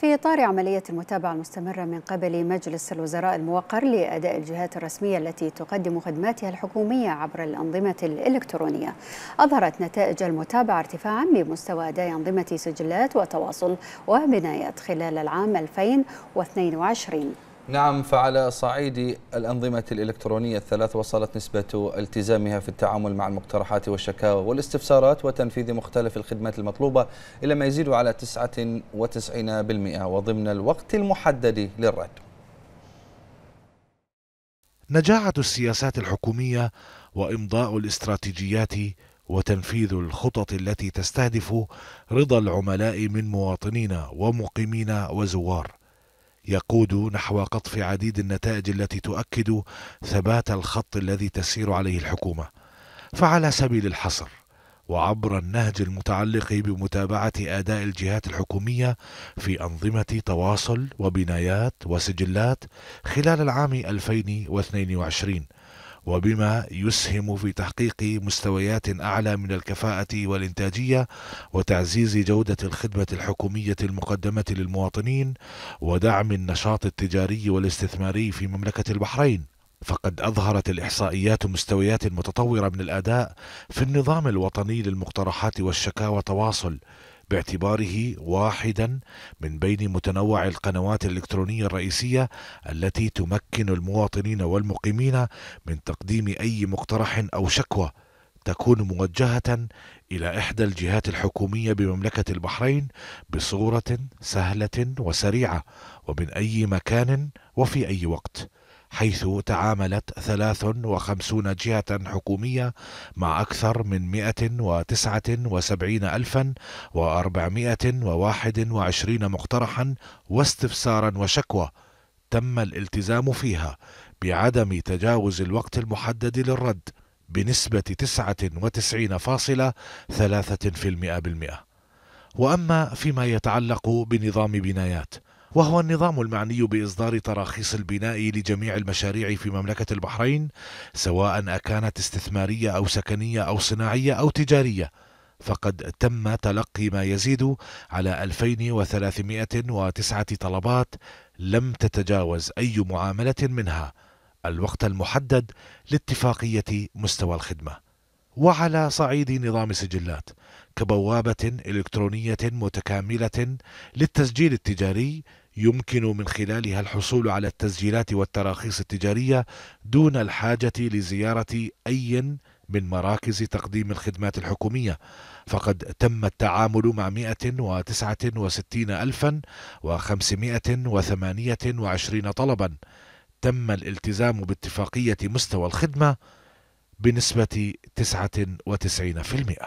في إطار عملية المتابعة المستمرة من قبل مجلس الوزراء الموقر لأداء الجهات الرسمية التي تقدم خدماتها الحكومية عبر الأنظمة الإلكترونية أظهرت نتائج المتابعة ارتفاعا بمستوى أداء أنظمة سجلات وتواصل وبنايات خلال العام 2022 نعم فعلى صعيد الأنظمة الإلكترونية الثلاث وصلت نسبة التزامها في التعامل مع المقترحات والشكاوى والاستفسارات وتنفيذ مختلف الخدمات المطلوبة إلى ما يزيد على 99% وضمن الوقت المحدد للرد نجاعة السياسات الحكومية وإمضاء الاستراتيجيات وتنفيذ الخطط التي تستهدف رضا العملاء من مواطنين ومقيمين وزوار يقود نحو قطف عديد النتائج التي تؤكد ثبات الخط الذي تسير عليه الحكومه فعلى سبيل الحصر وعبر النهج المتعلق بمتابعه اداء الجهات الحكوميه في انظمه تواصل وبنايات وسجلات خلال العام 2022 وبما يسهم في تحقيق مستويات أعلى من الكفاءة والإنتاجية وتعزيز جودة الخدمة الحكومية المقدمة للمواطنين ودعم النشاط التجاري والاستثماري في مملكة البحرين فقد أظهرت الإحصائيات مستويات متطورة من الأداء في النظام الوطني للمقترحات والشكاوى تواصل باعتباره واحدا من بين متنوع القنوات الإلكترونية الرئيسية التي تمكن المواطنين والمقيمين من تقديم أي مقترح أو شكوى تكون موجهة إلى إحدى الجهات الحكومية بمملكة البحرين بصورة سهلة وسريعة ومن أي مكان وفي أي وقت. حيث تعاملت 53 جهة حكومية مع أكثر من 179,421 مقترحا واستفسارا وشكوى تم الالتزام فيها بعدم تجاوز الوقت المحدد للرد بنسبة 99.3% وأما فيما يتعلق بنظام بنايات وهو النظام المعني بإصدار تراخيص البناء لجميع المشاريع في مملكة البحرين سواء أكانت استثمارية أو سكنية أو صناعية أو تجارية فقد تم تلقي ما يزيد على 2309 طلبات لم تتجاوز أي معاملة منها الوقت المحدد لاتفاقية مستوى الخدمة وعلى صعيد نظام السجلات كبوابة إلكترونية متكاملة للتسجيل التجاري يمكن من خلالها الحصول على التسجيلات والتراخيص التجارية دون الحاجة لزيارة أي من مراكز تقديم الخدمات الحكومية فقد تم التعامل مع 169 ألفا و528 طلبا تم الالتزام باتفاقية مستوى الخدمة بنسبة 99%